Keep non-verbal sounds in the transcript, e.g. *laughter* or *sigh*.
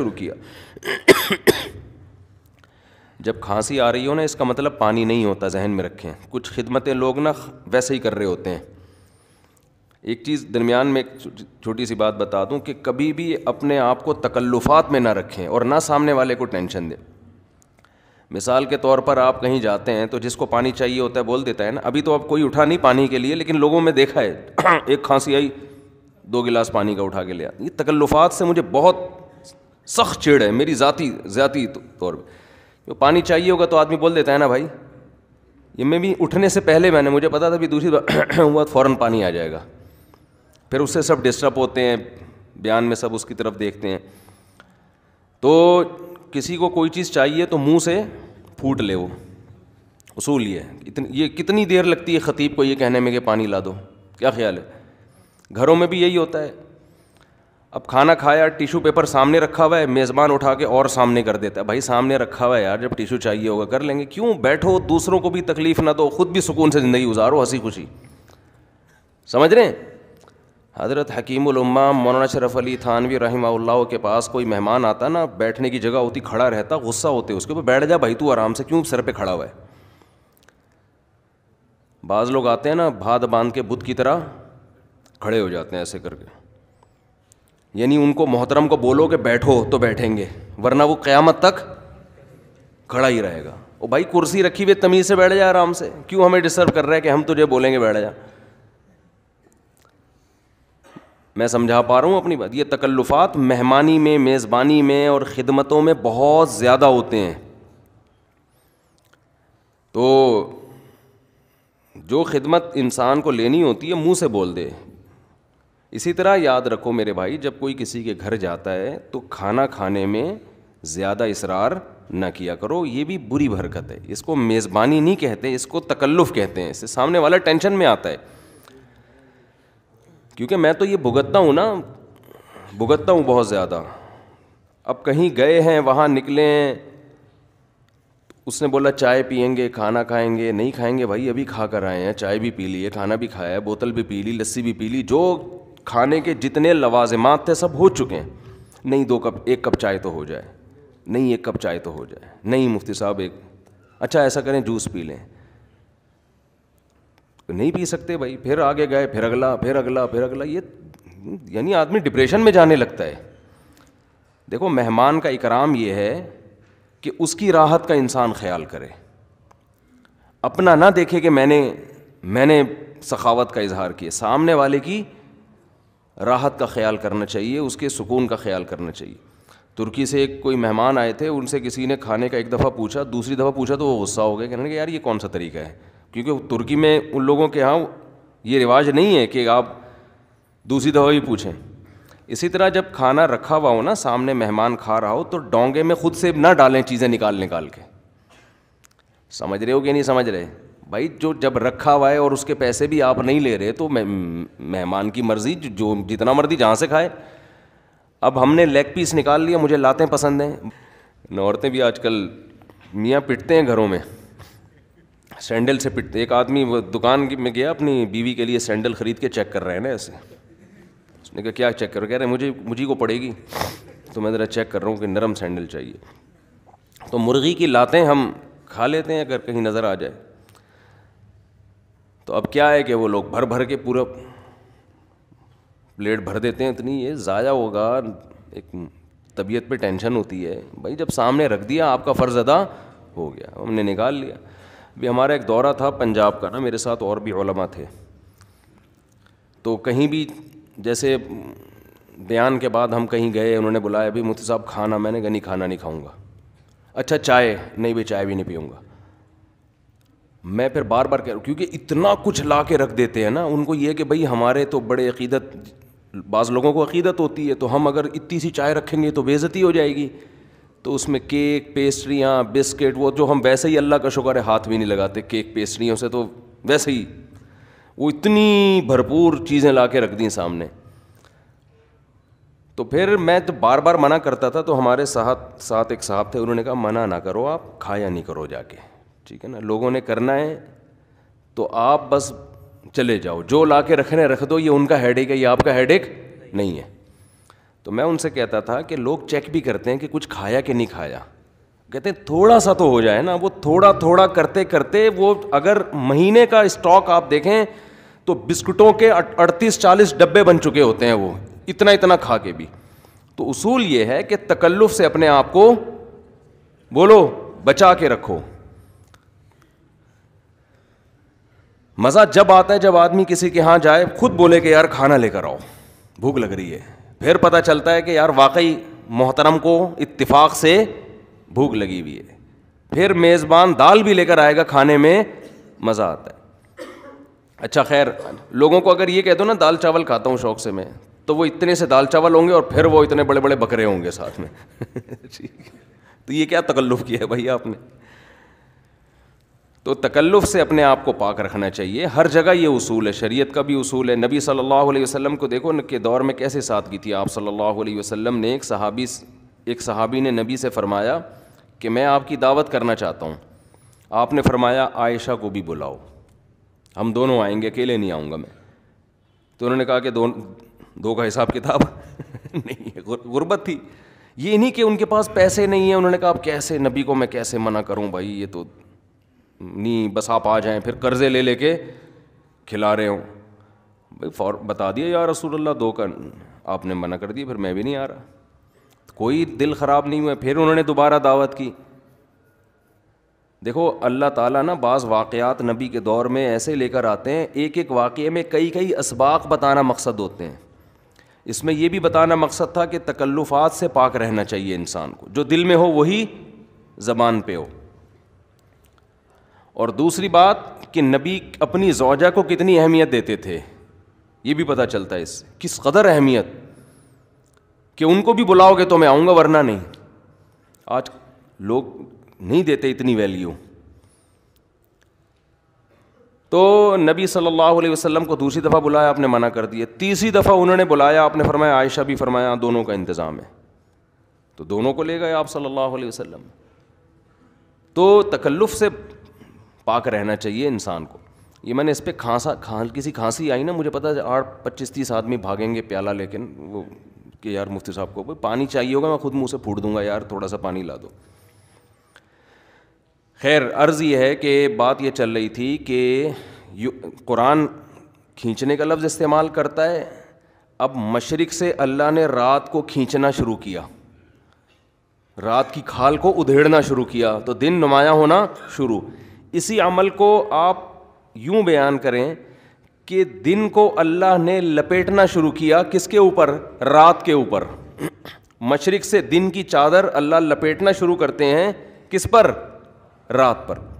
शुरू किया जब खांसी आ रही हो ना इसका मतलब पानी नहीं होता जहन में रखें कुछ खिदमतें लोग ना वैसे ही कर रहे होते हैं एक चीज़ दरमियान में एक छोटी सी बात बता दूं कि कभी भी अपने आप को तकल्लुफात में ना रखें और ना सामने वाले को टेंशन दें मिसाल के तौर पर आप कहीं जाते हैं तो जिसको पानी चाहिए होता है बोल देता है ना अभी तो आप कोई उठा नहीं पानी के लिए लेकिन लोगों में देखा है *clears throat* एक खांसी आई दो गिलास पानी का उठा के लिया ये तकल्लुफात से मुझे बहुत सख्त चेड़ है मेरी ज़ाती ज़ाती तो- तौर पर जो पानी चाहिए होगा तो आदमी बोल देता है ना भाई ये मैं भी उठने से पहले मैंने मुझे पता था भी दूसरी बार *clears throat* हुआ फ़ौरन पानी आ जाएगा फिर उससे सब डिस्टर्ब होते हैं बयान में सब उसकी तरफ देखते हैं तो किसी को कोई चीज़ चाहिए तो मुंह से फूट ले वो उसूल ये इतनी ये कितनी देर लगती है ख़तीब को ये कहने में कि पानी ला दो क्या ख्याल है घरों में भी यही होता है अब खाना खाया टिशू पेपर सामने रखा हुआ है मेज़बान उठा के और सामने कर देता है भाई सामने रखा हुआ है यार जब टिशू चाहिए होगा कर लेंगे क्यों बैठो दूसरों को भी तकलीफ़ ना दो खुद भी सुकून से ज़िंदगी गुजारो हंसी खुशी समझ रहे हैं हज़रत हकीमुल्मा मौलाना शरफ अली थानवी रहीमाउल्लाह के पास कोई मेहमान आता ना बैठने की जगह होती खड़ा रहता गुस्सा होते उसके ऊपर बैठ जा भाई तू आराम से क्यों सर पर खड़ा हुआ है बाज़ लोग आते हैं ना भाद बांध के बुत की तरह खड़े हो जाते हैं ऐसे करके यानी उनको मोहतरम को बोलो कि बैठो तो बैठेंगे वरना वो क्यामत तक खड़ा ही रहेगा ओ भाई कुर्सी रखी हुई तमीज़ से बैठ जाए आराम से क्यों हमें डिस्टर्ब कर रहे हैं कि हम तुझे बोलेंगे बैठ जा मैं समझा पा रहा हूँ अपनी बात ये तकल्लुफ़ात मेहमानी में मेज़बानी में और ख़िदमतों में बहुत ज़्यादा होते हैं तो जो खिदमत इंसान को लेनी होती है मुंह से बोल दे इसी तरह याद रखो मेरे भाई जब कोई किसी के घर जाता है तो खाना खाने में ज़्यादा इसरार ना किया करो ये भी बुरी भरकत है इसको मेज़बानी नहीं कहते इसको तकल्लुफ़ कहते हैं इससे सामने वाला टेंशन में आता है क्योंकि मैं तो ये भुगतता हूँ ना भुगतता हूँ बहुत ज़्यादा अब कहीं गए हैं वहाँ निकले हैं उसने बोला चाय पियेंगे खाना खाएंगे नहीं खाएंगे भाई अभी खा कर आए हैं चाय भी पी ली है खाना भी खाया है बोतल भी पी ली लस्सी भी पी ली जो खाने के जितने लवाजमात थे सब हो चुके हैं नहीं दो कप एक कप चाय तो हो जाए नहीं एक कप चाय तो हो जाए नहीं मुफ्ती साहब एक अच्छा ऐसा करें जूस पी लें नहीं पी सकते भाई फिर आगे गए फिर अगला फिर अगला फिर अगला ये यानी आदमी डिप्रेशन में जाने लगता है देखो मेहमान का इकराम ये है कि उसकी राहत का इंसान ख्याल करे अपना ना देखे कि मैंने मैंने सखावत का इजहार किया सामने वाले की राहत का ख्याल करना चाहिए उसके सुकून का ख्याल करना चाहिए तुर्की से एक कोई मेहमान आए थे उनसे किसी ने खाने का एक दफ़ा पूछा दूसरी दफ़ा पूछा तो वो गुस्सा हो गया कहने लगे यार ये कौन सा तरीका है क्योंकि तुर्की में उन लोगों के यहाँ ये रिवाज नहीं है कि आप दूसरी दफ़ा ही पूछें इसी तरह जब खाना रखा हुआ हो ना सामने मेहमान खा रहा हो तो डोंगे में खुद से ना डालें चीज़ें निकाल निकाल के समझ रहे हो कि नहीं समझ रहे भाई जो जब रखा हुआ है और उसके पैसे भी आप नहीं ले रहे तो मेहमान की मर्ज़ी जो जितना मर्जी जहाँ से खाए अब हमने लेग पीस निकाल लिया मुझे लातें पसंद हैं औरतें भी आजकल मियाँ पिटते हैं घरों में सैंडल से पिटते एक आदमी वो दुकान में गया अपनी बीवी के लिए सैंडल ख़रीद के चेक कर रहे हैं ना ऐसे उसने कहा क्या चेक करो कह रहे मुझे मुझे को पड़ेगी तो मैं ज़रा चेक कर रहा हूँ कि नरम सैंडल चाहिए तो मुर्गी की लातें हम खा लेते हैं अगर कहीं नज़र आ जाए तो अब क्या है कि वो लोग भर भर के पूरा प्लेट भर देते हैं इतनी ये ज़ाया होगा एक तबीयत पे टेंशन होती है भाई जब सामने रख दिया आपका फ़र्ज़ अदा हो गया हमने निकाल लिया अभी हमारा एक दौरा था पंजाब का ना मेरे साथ और भी ओलमा थे तो कहीं भी जैसे बयान के बाद हम कहीं गए उन्होंने बुलाया अभी मुफ्ती साहब खाना मैंने कहा नहीं खाना नहीं खाऊंगा अच्छा चाय नहीं भी चाय भी नहीं पीऊँगा मैं फिर बार बार कह रहा हूँ क्योंकि इतना कुछ ला के रख देते हैं ना उनको ये कि भाई हमारे तो बड़े अकीदत बाज़ लोगों को अकीदत होती है तो हम अगर इतनी सी चाय रखेंगे तो बेज़ती हो जाएगी तो उसमें केक पेस्ट्रियाँ बिस्किट वो जो हम वैसे ही अल्लाह का शुक्र है हाथ भी नहीं लगाते केक पेस्ट्रियों से तो वैसे ही वो इतनी भरपूर चीज़ें ला के रख दी सामने तो फिर मैं तो बार बार मना करता था तो हमारे साथ साथ एक साहब थे उन्होंने कहा मना ना करो आप खाया नहीं करो जाके ठीक है ना लोगों ने करना है तो आप बस चले जाओ जो ला के रखने रख दो ये उनका एक है ये आपका हेड हेडेक नहीं है तो मैं उनसे कहता था कि लोग चेक भी करते हैं कि कुछ खाया कि नहीं खाया कहते हैं थोड़ा सा तो हो जाए ना वो थोड़ा थोड़ा करते करते वो अगर महीने का स्टॉक आप देखें तो बिस्कुटों के अड़तीस चालीस डब्बे बन चुके होते हैं वो इतना इतना खा के भी तो उसूल ये है कि तकल्लुफ से अपने आप को बोलो बचा के रखो मज़ा जब आता है जब आदमी किसी के यहाँ जाए खुद बोले कि यार खाना लेकर आओ भूख लग रही है फिर पता चलता है कि यार वाकई मोहतरम को इत्तिफाक से भूख लगी हुई है फिर मेज़बान दाल भी लेकर आएगा खाने में मज़ा आता है अच्छा खैर लोगों को अगर ये कह दो ना दाल चावल खाता हूँ शौक से मैं तो वो इतने से दाल चावल होंगे और फिर वो इतने बड़े बड़े बकरे होंगे साथ में *laughs* तो ये क्या तकल्लुफ़ किया है भैया आपने तो तकल्लुफ़ से अपने आप को पाक रखना चाहिए हर जगह ये उसूल है शरीयत का भी उसूल है नबी सल्लल्लाहु अलैहि वसल्लम को देखो के दौर में कैसे साथ की थी आप सल्लल्लाहु अलैहि वसल्लम ने एक सहाबी एक सहाबी ने नबी से फ़रमाया कि मैं आपकी दावत करना चाहता हूँ आपने फ़रमाया आयशा को भी बुलाओ हम दोनों आएंगे अकेले नहीं आऊँगा मैं तो उन्होंने कहा कि दो दो का हिसाब किताब *laughs* नहीं है गुर्बत थी ये नहीं कि उनके पास पैसे नहीं है उन्होंने कहा आप कैसे नबी को मैं कैसे मना करूँ भाई ये तो नहीं बस आप आ जाएं फिर कर्ज़े ले लेके खिला रहे हो भाई फौर बता दिया यार रसूल अल्लाह दो का आपने मना कर दिया फिर मैं भी नहीं आ रहा तो कोई दिल ख़राब नहीं हुआ फिर उन्होंने दोबारा दावत की देखो अल्लाह ताला ना बाज़ वाक़ात नबी के दौर में ऐसे लेकर आते हैं एक एक वाक़े में कई कई इसबाक बताना मकसद होते हैं इसमें यह भी बताना मकसद था कि तकल्लुफ़ात से पाक रहना चाहिए इंसान को जो दिल में हो वही ज़बान पे हो और दूसरी बात कि नबी अपनी जौजा को कितनी अहमियत देते थे ये भी पता चलता है इससे किस कदर अहमियत कि उनको भी बुलाओगे तो मैं आऊँगा वरना नहीं आज लोग नहीं देते इतनी वैल्यू तो नबी सल्लल्लाहु अलैहि वसल्लम को दूसरी दफ़ा बुलाया आपने मना कर दिया तीसरी दफ़ा उन्होंने बुलाया आपने फरमाया आयशा भी फरमाया दोनों का इंतज़ाम है तो दोनों को ले गए आप सल्लल्लाहु अलैहि वसल्लम तो तकल्लुफ़ से पाक रहना चाहिए इंसान को ये मैंने इस पर खांसा खा किसी खांसी आई ना मुझे पता आठ पच्चीस तीस आदमी भागेंगे प्याला लेकिन वो कि यार मुफ्ती साहब को पानी चाहिए होगा मैं खुद मुँह से फूट दूंगा यार थोड़ा सा पानी ला दो खैर अर्ज़ ये है कि बात ये चल रही थी कि कुरान खींचने का लफ्ज़ इस्तेमाल करता है अब मशरक़ से अल्लाह ने रात को खींचना शुरू किया रात की खाल को उधेड़ना शुरू किया तो दिन नुमाया होना शुरू इसी अमल को आप यूं बयान करें कि दिन को अल्लाह ने लपेटना शुरू किया किसके ऊपर रात के ऊपर मशरक से दिन की चादर अल्लाह लपेटना शुरू करते हैं किस पर रात पर